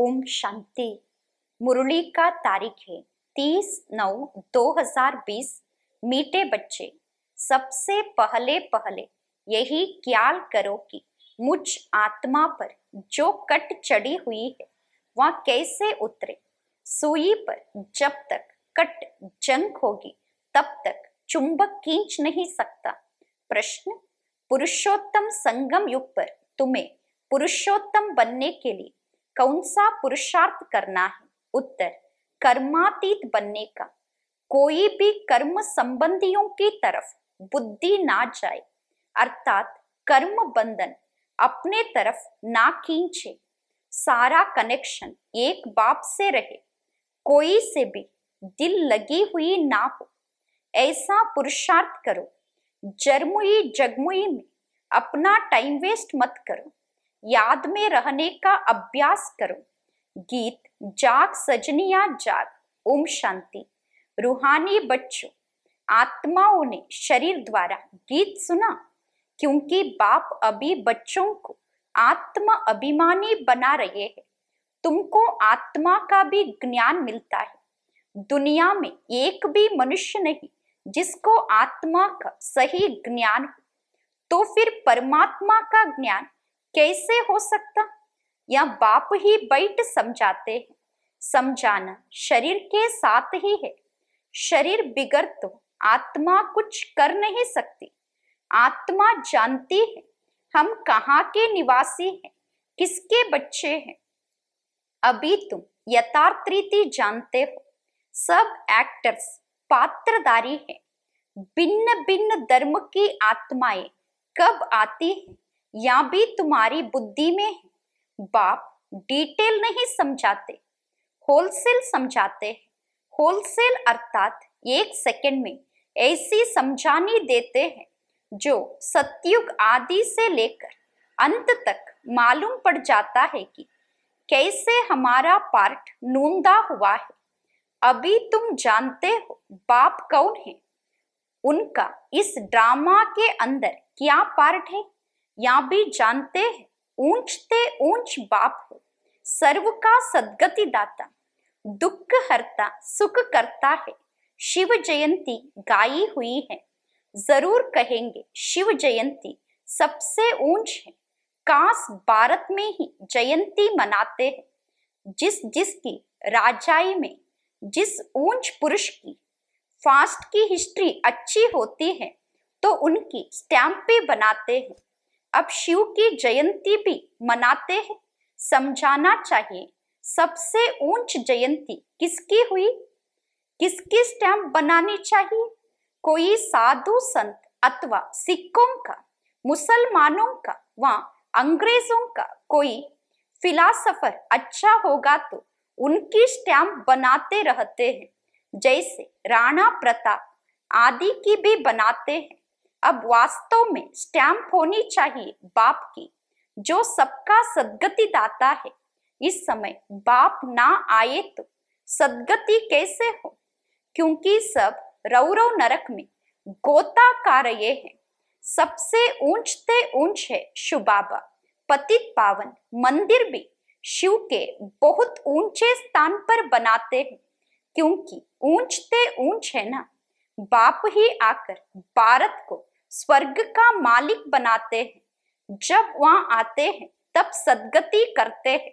ओम शांति मुरली का तारीख है तीस नौ दो हजार बीस मीठे बच्चे सबसे पहले पहले यही ख्याल करो कि मुझ आत्मा पर जो कट चढ़ी हुई है वह कैसे उतरे सुई पर जब तक कट जंग होगी तब तक चुंबक खींच नहीं सकता प्रश्न पुरुषोत्तम संगम युग पर तुम्हें पुरुषोत्तम बनने के लिए कौन सा पुरुषार्थ करना है उत्तर कर्मातीत बनने का कोई भी कर्म संबंधियों की तरफ बुद्धि ना जाए अर्थात कर्म बंधन अपने तरफ ना खींचे सारा कनेक्शन एक बाप से रहे कोई से भी दिल लगी हुई ना हो ऐसा पुरुषार्थ करो जर्मुई जगमुई में अपना टाइम वेस्ट मत करो याद में रहने का अभ्यास करो गीत जाग सजनिया जाग ओम शांति रूहानी बच्चों आत्माओं ने शरीर द्वारा गीत सुना क्योंकि बाप अभी बच्चों को आत्मा अभिमानी बना रहे हैं तुमको आत्मा का भी ज्ञान मिलता है दुनिया में एक भी मनुष्य नहीं जिसको आत्मा का सही ज्ञान हो तो फिर परमात्मा का ज्ञान कैसे हो सकता या बाप ही बैठ समझाते हैं समझाना शरीर के साथ ही है शरीर बिगड़ तो आत्मा कुछ कर नहीं सकती आत्मा जानती है हम कहाँ के निवासी हैं किसके बच्चे हैं अभी तुम यथार्थ रीति जानते हो सब एक्टर्स पात्रदारी हैं भिन्न भिन्न धर्म की आत्माएं कब आती हैं या भी तुम्हारी बुद्धि में बाप डिटेल नहीं समझाते होलसेल समझाते होलसेल अर्थात एक सेकंड में ऐसी समझानी देते हैं जो सत्युग आदि से लेकर अंत तक मालूम पड़ जाता है कि कैसे हमारा पार्ट नूंदा हुआ है अभी तुम जानते हो बाप कौन है उनका इस ड्रामा के अंदर क्या पार्ट है या भी जानते हैं ऊंच ऊंच बाप हो सर्व का सदगति दाता दुख हरता सुख करता है शिव जयंती गाई हुई है जरूर कहेंगे शिव जयंती सबसे ऊंच है काश भारत में ही जयंती मनाते हैं जिस जिसकी राजाई में जिस ऊंच पुरुष की फास्ट की हिस्ट्री अच्छी होती है तो उनकी स्टैम्प भी बनाते हैं अब शिव की जयंती भी मनाते हैं समझाना चाहिए सबसे ऊंच जयंती किसकी हुई किसकी स्टैंप बनानी चाहिए कोई साधु संत अथवा सिखों का मुसलमानों का व अंग्रेजों का कोई फिलासफर अच्छा होगा तो उनकी स्टैम्प बनाते रहते हैं जैसे राणा प्रताप आदि की भी बनाते हैं अब वास्तव में स्टैंप होनी चाहिए बाप की जो सबका सदगति दाता है इस समय बाप ना आए तो सदगति कैसे हो क्योंकि सब रौरव नरक में गोता का रहे हैं सबसे ऊंचते ऊंच है शिव बाबा पतित पावन मंदिर भी शिव के बहुत ऊंचे स्थान पर बनाते हैं क्योंकि ऊंचते ऊंच है ना बाप ही आकर भारत को स्वर्ग का मालिक बनाते हैं जब वहां आते हैं तब सदगति करते हैं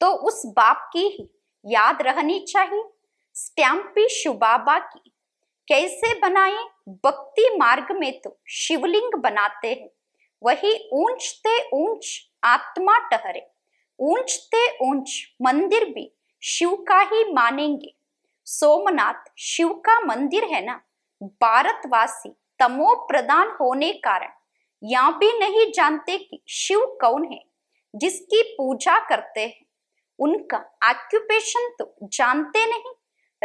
तो उस बाप की ही याद रहनी चाहिए स्टैम्पी शुबाबा की कैसे बनाए भक्ति मार्ग में तो शिवलिंग बनाते हैं वही ऊंचते ऊंच आत्मा टहरे ऊंचते ऊंच मंदिर भी शिव का ही मानेंगे सोमनाथ शिव का मंदिर है ना भारतवासी तमो प्रदान होने कारण या भी नहीं जानते कि शिव कौन है जिसकी पूजा करते हैं उनका ऑक्युपेशन तो जानते नहीं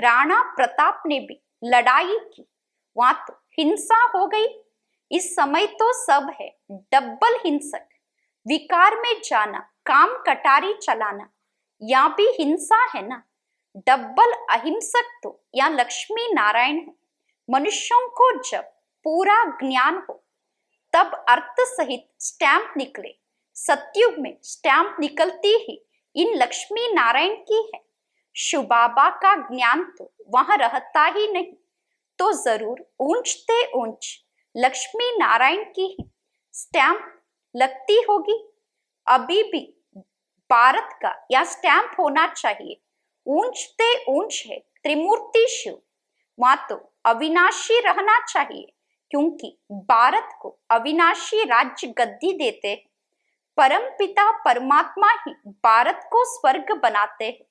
राणा प्रताप ने भी लड़ाई की वहां तो हिंसा हो गई इस समय तो सब है डबल हिंसक विकार में जाना काम कटारी चलाना यहाँ भी हिंसा है ना डबल अहिंसक तो या लक्ष्मी नारायण है मनुष्यों को जब पूरा ज्ञान हो तब अर्थ सहित स्टैंप निकले सत्युग में स्टैंप निकलती ही इन लक्ष्मी नारायण की है शुबाबा का ज्ञान तो वहां रहता ही नहीं तो जरूर ऊंचते ऊंच लक्ष्मी नारायण की ही स्टैंप लगती होगी अभी भी भारत का या स्टैंप होना चाहिए ऊंचते ऊंच है त्रिमूर्ति शिव वहां तो अविनाशी रहना चाहिए क्योंकि भारत को अविनाशी राज्य गद्दी देते हैं परम पिता परमात्मा ही भारत को स्वर्ग बनाते हैं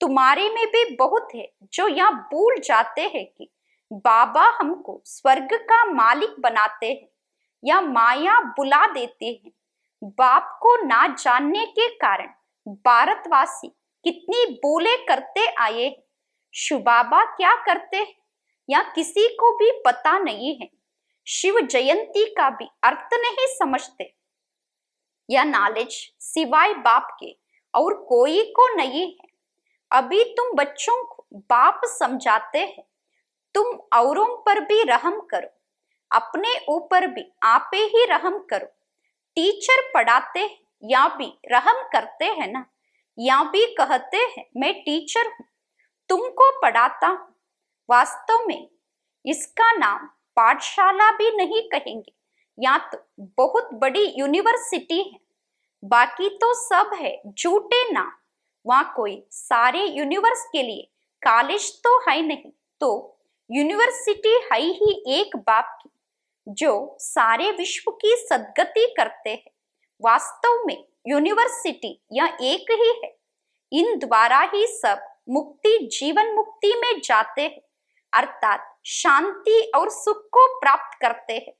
तुम्हारे में भी बहुत है जो यहाँ भूल जाते हैं कि बाबा हमको स्वर्ग का मालिक बनाते हैं या माया बुला देते हैं बाप को ना जानने के कारण भारतवासी कितनी बोले करते आए हैं शुबाबा क्या करते हैं या किसी को भी पता नहीं है शिव जयंती का भी अर्थ नहीं समझते यह नॉलेज सिवाय बाप के और कोई को नहीं है अभी तुम बच्चों को बाप समझाते हैं तुम औरों पर भी रहम करो अपने ऊपर भी आपे ही रहम करो टीचर पढ़ाते हैं या भी रहम करते हैं ना या भी कहते हैं मैं टीचर हूं तुमको पढ़ाता हूँ वास्तव में इसका नाम पाठशाला भी नहीं कहेंगे या तो बहुत बड़ी यूनिवर्सिटी है बाकी तो सब है झूठे ना वहां कोई सारे यूनिवर्स के लिए कॉलेज तो है नहीं तो यूनिवर्सिटी है ही एक बाप की जो सारे विश्व की सदगति करते हैं वास्तव में यूनिवर्सिटी या एक ही है इन द्वारा ही सब मुक्ति जीवन मुक्ति में जाते हैं अर्थात शांति और सुख को प्राप्त करते हैं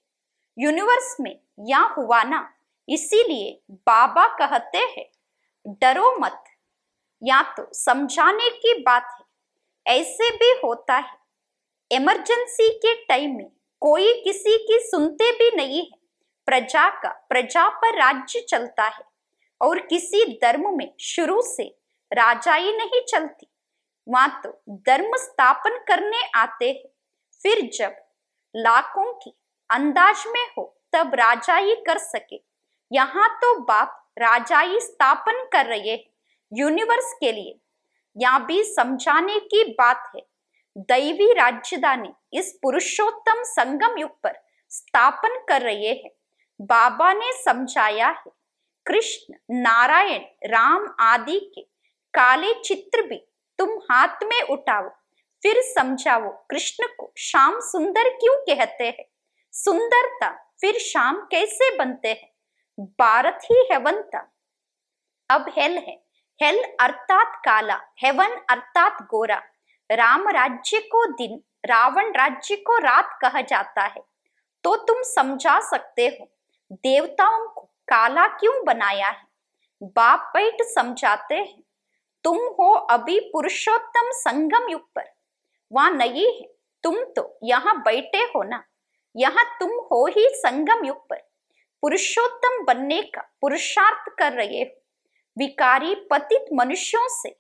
यूनिवर्स में या हुआ ना इसीलिए बाबा कहते हैं डरो मत या तो समझाने की बात है ऐसे भी होता है इमरजेंसी के टाइम में कोई किसी की सुनते भी नहीं है प्रजा का प्रजा पर राज्य चलता है और किसी धर्म में शुरू से राजाई नहीं चलती वहां तो धर्म स्थापन करने आते हैं फिर जब लाखों की अंदाज में हो तब राजाई कर सके यहाँ तो बाप राजाई स्थापन कर रहे है यूनिवर्स के लिए यहाँ भी समझाने की बात है दैवी राजधानी इस पुरुषोत्तम संगम युग पर स्थापन कर रहे हैं बाबा ने समझाया है कृष्ण नारायण राम आदि के काले चित्र भी तुम हाथ में उठाओ फिर समझाओ कृष्ण को श्याम सुंदर क्यों कहते हैं सुंदरता फिर श्याम कैसे बनते हैं भारत ही हेवनता अब हेल है हेल अर्थात काला हेवन अर्थात गोरा राम राज्य को दिन रावण राज्य को रात कहा जाता है तो तुम समझा सकते हो देवताओं को काला क्यों बनाया है बाप बैठ समझाते हैं तुम हो अभी पुरुषोत्तम संगम युग पर वहां नहीं है तुम तो यहाँ बैठे हो ना यहाँ तुम हो ही संगम युग पर पुरुषोत्तम बनने का पुरुषार्थ कर रहे हो विकारी पतित मनुष्यों से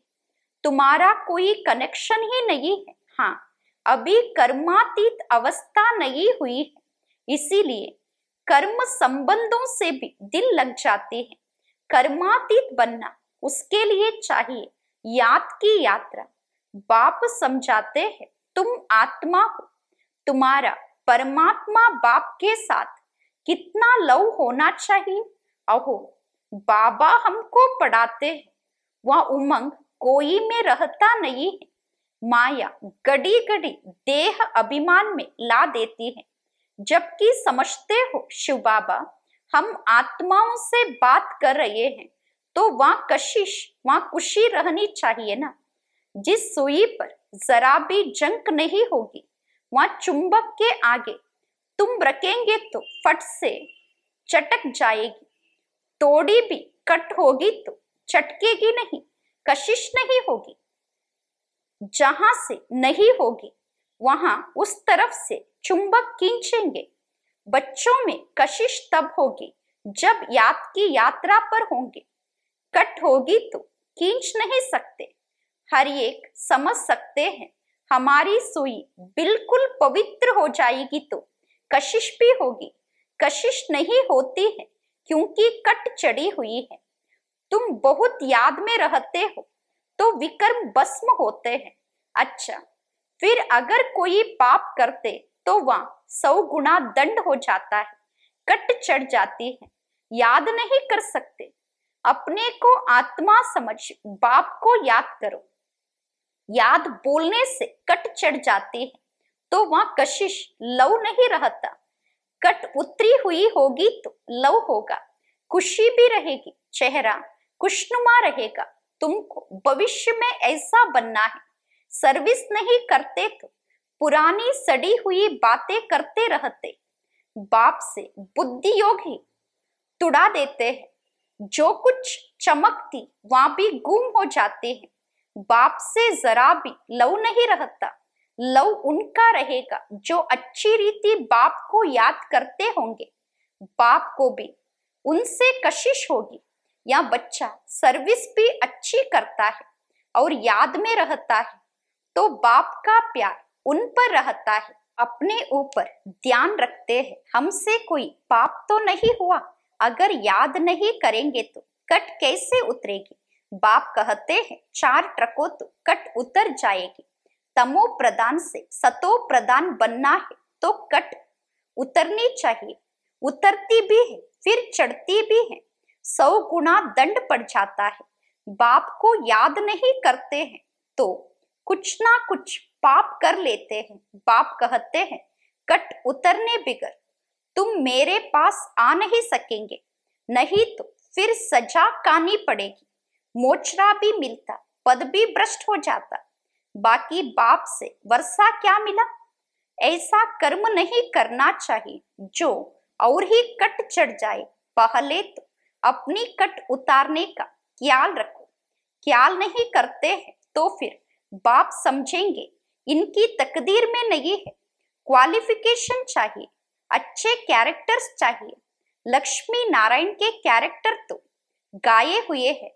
तुम्हारा कोई कनेक्शन ही नहीं है हाँ अभी कर्मातीत अवस्था नहीं हुई है इसीलिए कर्म संबंधों से भी दिल लग जाती है कर्मातीत बनना उसके लिए चाहिए याद की यात्रा बाप समझाते हैं तुम आत्मा हो तुम्हारा परमात्मा बाप के साथ कितना लव होना चाहिए अहो बाबा हमको पढ़ाते हैं वह उमंग कोई में रहता नहीं है माया गड़ी गड़ी देह अभिमान में ला देती है जबकि समझते हो शिव बाबा हम आत्माओं से बात कर रहे हैं तो वहां कशिश वहां खुशी रहनी चाहिए ना जिस सुई पर जरा भी जंक नहीं होगी वहां चुंबक के आगे तुम रखेंगे तो फट से चटक जाएगी तोड़ी भी कट होगी तो चटकेगी नहीं कशिश नहीं होगी जहां से नहीं होगी वहां उस तरफ से चुंबक खींचेंगे बच्चों में कशिश तब होगी जब याद की यात्रा पर होंगे कट होगी तो खींच नहीं सकते हर एक समझ सकते हैं हमारी सुई बिल्कुल पवित्र हो जाएगी तो कशिश भी होगी कशिश नहीं होती है क्योंकि कट चढ़ी हुई है तुम बहुत याद में रहते हो तो विकर्म भस्म होते हैं अच्छा फिर अगर कोई पाप करते तो वह सौ गुना दंड हो जाता है कट चढ़ जाती है याद नहीं कर सकते अपने को आत्मा समझ बाप को याद करो याद बोलने से कट चढ़ जाती है तो वह कशिश लव नहीं रहता कट उतरी हुई होगी तो लव होगा खुशी भी रहेगी चेहरा खुशनुमा रहेगा तुमको भविष्य में ऐसा बनना है सर्विस नहीं करते तो पुरानी सड़ी हुई बातें करते रहते बाप से बुद्धि योग ही तुड़ा देते हैं जो कुछ चमकती वहां भी गुम हो जाते हैं बाप से जरा भी लव नहीं रहता लव उनका रहेगा जो अच्छी रीति बाप को याद करते होंगे बाप को भी उनसे कशिश होगी या बच्चा सर्विस भी अच्छी करता है और याद में रहता है तो बाप का प्यार उन पर रहता है अपने ऊपर ध्यान रखते हैं हमसे कोई पाप तो नहीं हुआ अगर याद नहीं करेंगे तो कट कैसे उतरेगी बाप कहते हैं चार ट्रकों तो कट उतर जाएगी तमो प्रदान से सतो प्रदान बनना है तो कट उतरनी चाहिए उतरती भी है फिर चढ़ती भी है सौ गुना दंड पड़ जाता है बाप को याद नहीं करते हैं तो कुछ ना कुछ पाप कर लेते हैं बाप कहते हैं कट उतरने बिगर तुम मेरे पास आ नहीं सकेंगे नहीं तो फिर सजा कानी पड़ेगी मोचरा भी मिलता पद भी भ्रष्ट हो जाता बाकी बाप से वर्षा क्या मिला ऐसा कर्म नहीं करना चाहिए जो और ही कट चढ़ जाए पहले तो अपनी कट उतारने का ख्याल रखो ख्याल नहीं करते हैं तो फिर बाप समझेंगे इनकी तकदीर में नहीं है क्वालिफिकेशन चाहिए अच्छे कैरेक्टर्स चाहिए लक्ष्मी नारायण के कैरेक्टर तो गाये हुए हैं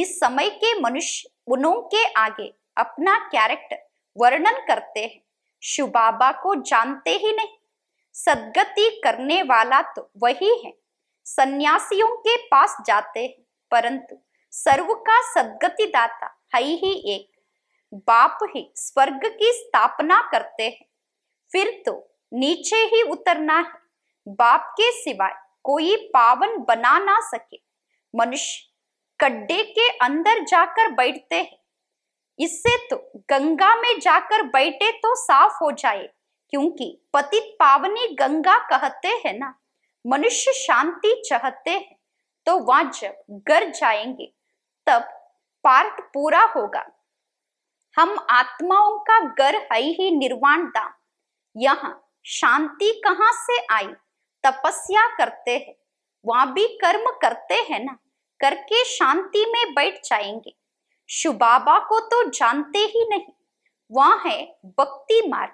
इस समय के मनुष्य उनों के आगे अपना कैरेक्टर वर्णन करते हैं शुबाबा को जानते ही नहीं सदगति करने वाला तो वही है सन्यासियों के पास जाते हैं परंतु सर्व का सदगति दाता है ही एक बाप ही स्वर्ग की स्थापना करते हैं फिर तो नीचे ही उतरना है बाप के सिवाय कोई पावन बना ना सके मनुष्य गड्ढे के अंदर जाकर बैठते हैं इससे तो गंगा में जाकर बैठे तो साफ हो जाए क्योंकि पति पावनी गंगा कहते हैं ना मनुष्य शांति चाहते हैं तो वहां जब घर जाएंगे तब पार्ट पूरा होगा हम आत्माओं का घर है ही निर्वाण धाम यहाँ शांति कहाँ से आई तपस्या करते हैं वहां भी कर्म करते हैं ना करके शांति में बैठ जाएंगे शुबाबा को तो जानते ही नहीं वहां है भक्ति मार्ग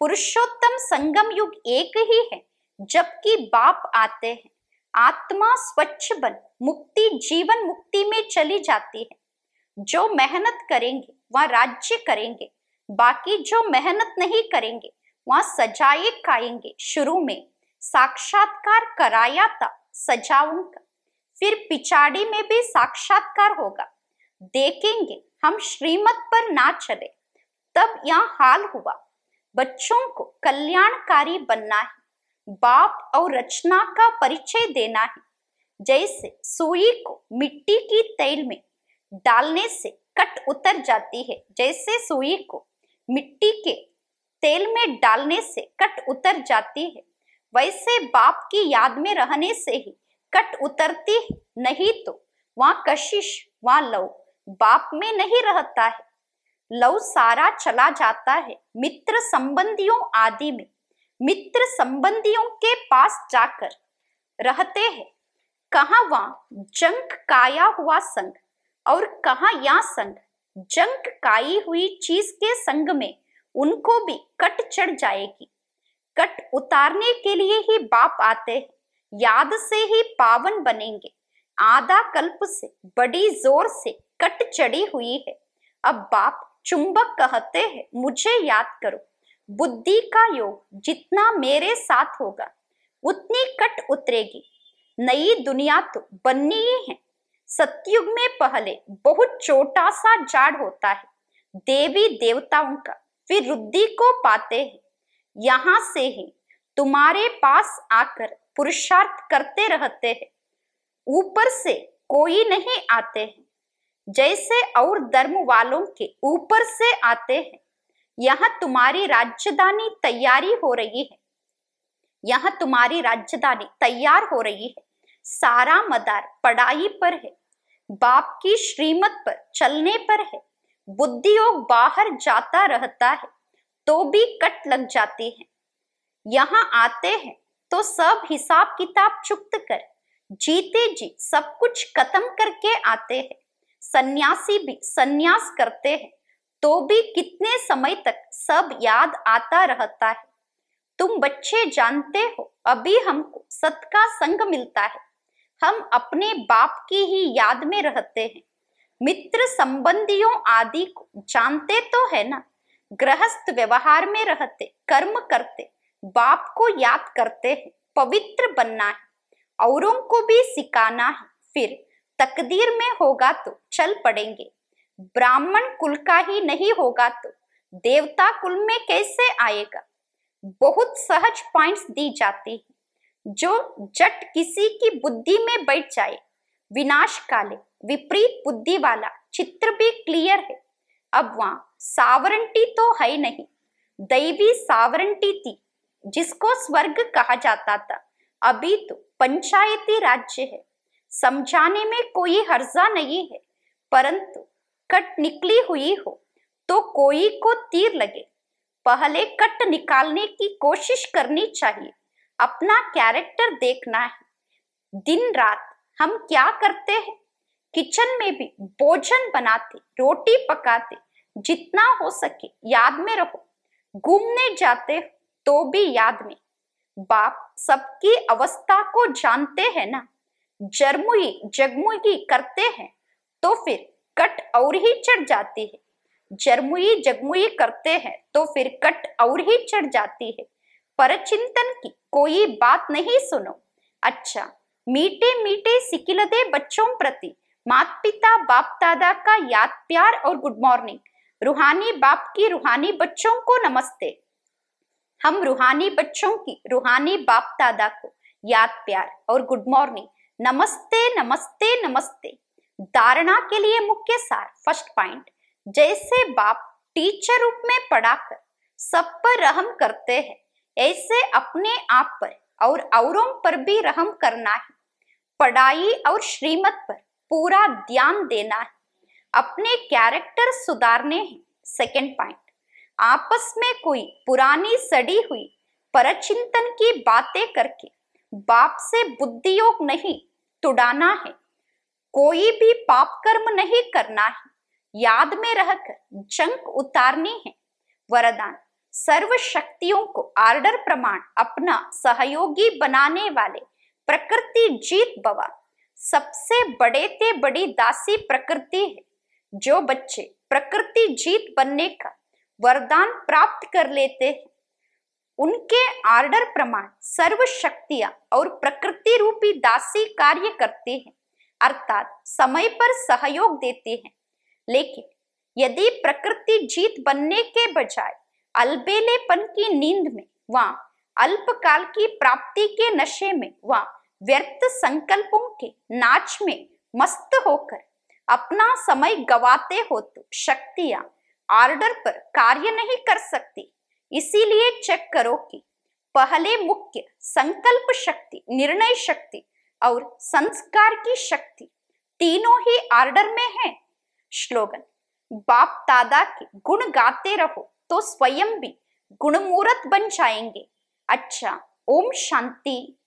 पुरुषोत्तम संगम युग एक ही है जबकि बाप आते हैं आत्मा स्वच्छ बन मुक्ति जीवन मुक्ति में चली जाती है जो मेहनत करेंगे वह राज्य करेंगे बाकी जो मेहनत नहीं करेंगे वह सजाए खाएंगे शुरू में साक्षात्कार कराया था सजाऊ का फिर पिछाड़ी में भी साक्षात्कार होगा देखेंगे हम श्रीमत पर ना चले तब यह हाल हुआ बच्चों को कल्याणकारी बनना है बाप और रचना का परिचय देना है जैसे सुई को मिट्टी की तेल में डालने से कट उतर जाती है जैसे सुई को मिट्टी के तेल में डालने से कट उतर जाती है वैसे बाप की याद में रहने से ही कट उतरती नहीं तो वहाँ कशिश वहाँ लव बाप में नहीं रहता है लव सारा चला जाता है मित्र संबंधियों आदि में मित्र संबंधियों के पास जाकर रहते हैं कहा वहां जंक काया हुआ संग और कहा या संग जंक काई हुई चीज के संग में उनको भी कट चढ़ जाएगी कट उतारने के लिए ही बाप आते हैं याद से ही पावन बनेंगे आधा कल्प से बड़ी जोर से कट चढ़ी हुई है अब बाप चुंबक कहते हैं मुझे याद करो बुद्धि का योग जितना मेरे साथ होगा उतनी कट उतरेगी नई दुनिया तो बननी ही है सत्युग में पहले बहुत छोटा सा जाड़ होता है देवी देवताओं का फिर रुद्धि को पाते हैं यहाँ से ही तुम्हारे पास आकर पुरुषार्थ करते रहते हैं ऊपर से कोई नहीं आते हैं जैसे और धर्म वालों के ऊपर से आते हैं यहाँ तुम्हारी राजधानी तैयारी हो रही है यहाँ तुम्हारी राजधानी तैयार हो रही है सारा मदार पढ़ाई पर है बाप की श्रीमत पर चलने पर है बुद्धियोग बाहर जाता रहता है तो भी कट लग जाती है यहाँ आते हैं तो सब हिसाब किताब चुक्त कर जीते जी सब कुछ खत्म करके आते हैं सन्यासी भी सन्यास करते हैं तो भी कितने समय तक सब याद आता रहता है तुम बच्चे जानते हो अभी हमको सत का संग मिलता है हम अपने बाप की ही याद में रहते हैं मित्र संबंधियों आदि को जानते तो है ना गृहस्थ व्यवहार में रहते कर्म करते बाप को याद करते हैं पवित्र बनना है औरों को भी सिखाना है फिर तकदीर में होगा तो चल पड़ेंगे ब्राह्मण कुल का ही नहीं होगा तो देवता कुल में कैसे आएगा बहुत सहज पॉइंट्स दी जाती है जो जट किसी की बुद्धि में बैठ जाए विनाश काले विपरीत बुद्धि वाला चित्र भी क्लियर है अब वहां सावरंटी तो है नहीं दैवी सावरंटी थी जिसको स्वर्ग कहा जाता था अभी तो पंचायती राज्य है समझाने में कोई हर्जा नहीं है परंतु कट निकली हुई हो तो कोई को तीर लगे पहले कट निकालने की कोशिश करनी चाहिए अपना कैरेक्टर देखना है दिन रात हम क्या करते हैं किचन में भी भोजन बनाते रोटी पकाते जितना हो सके याद में रहो घूमने जाते हो तो भी याद में बाप सबकी अवस्था को जानते हैं ना जरमुई जगमुई करते हैं तो फिर कट और ही चढ़ जाती है जरमुई जगमुई करते हैं तो फिर कट और ही चढ़ जाती है पर चिंतन की कोई बात नहीं सुनो अच्छा मीठे मीठे सिकिलदे बच्चों प्रति मात पिता बाप दादा का याद प्यार और गुड मॉर्निंग रूहानी बाप की रूहानी बच्चों को नमस्ते हम रूहानी बच्चों की रूहानी बाप दादा को याद प्यार और गुड मॉर्निंग नमस्ते नमस्ते नमस्ते धारणा के लिए मुख्य सार फर्स्ट पॉइंट जैसे बाप टीचर रूप में पढ़ाकर सब पर रहम करते हैं ऐसे अपने आप पर और औरों पर भी रहम करना है पढ़ाई और श्रीमत पर पूरा ध्यान देना है अपने कैरेक्टर सुधारने हैं सेकेंड पॉइंट आपस में कोई पुरानी सड़ी हुई परचिंतन की बातें करके बाप से बुद्धि योग नहीं तुड़ाना है कोई भी पाप कर्म नहीं करना है याद में रहकर जंक उतारनी है वरदान सर्व शक्तियों को आर्डर प्रमाण अपना सहयोगी बनाने वाले प्रकृति जीत बवा सबसे बड़े ते बड़ी दासी प्रकृति है जो बच्चे प्रकृति जीत बनने का वरदान प्राप्त कर लेते हैं उनके आर्डर प्रमाण सर्व शक्तियां और प्रकृति रूपी दासी कार्य करते हैं अर्थात समय पर सहयोग देते हैं लेकिन यदि प्रकृति जीत बनने के बजाय अलबेलेपन की नींद में व अल्पकाल की प्राप्ति के नशे में व व्यर्थ संकल्पों के नाच में मस्त होकर अपना समय गवाते हो तो शक्तियां ऑर्डर पर कार्य नहीं कर सकती इसीलिए चेक करो कि पहले मुख्य संकल्प शक्ति निर्णय शक्ति और संस्कार की शक्ति तीनों ही ऑर्डर में है स्लोगन बाप दादा के गुण गाते रहो तो स्वयं भी गुणमूरत बन जाएंगे अच्छा ओम शांति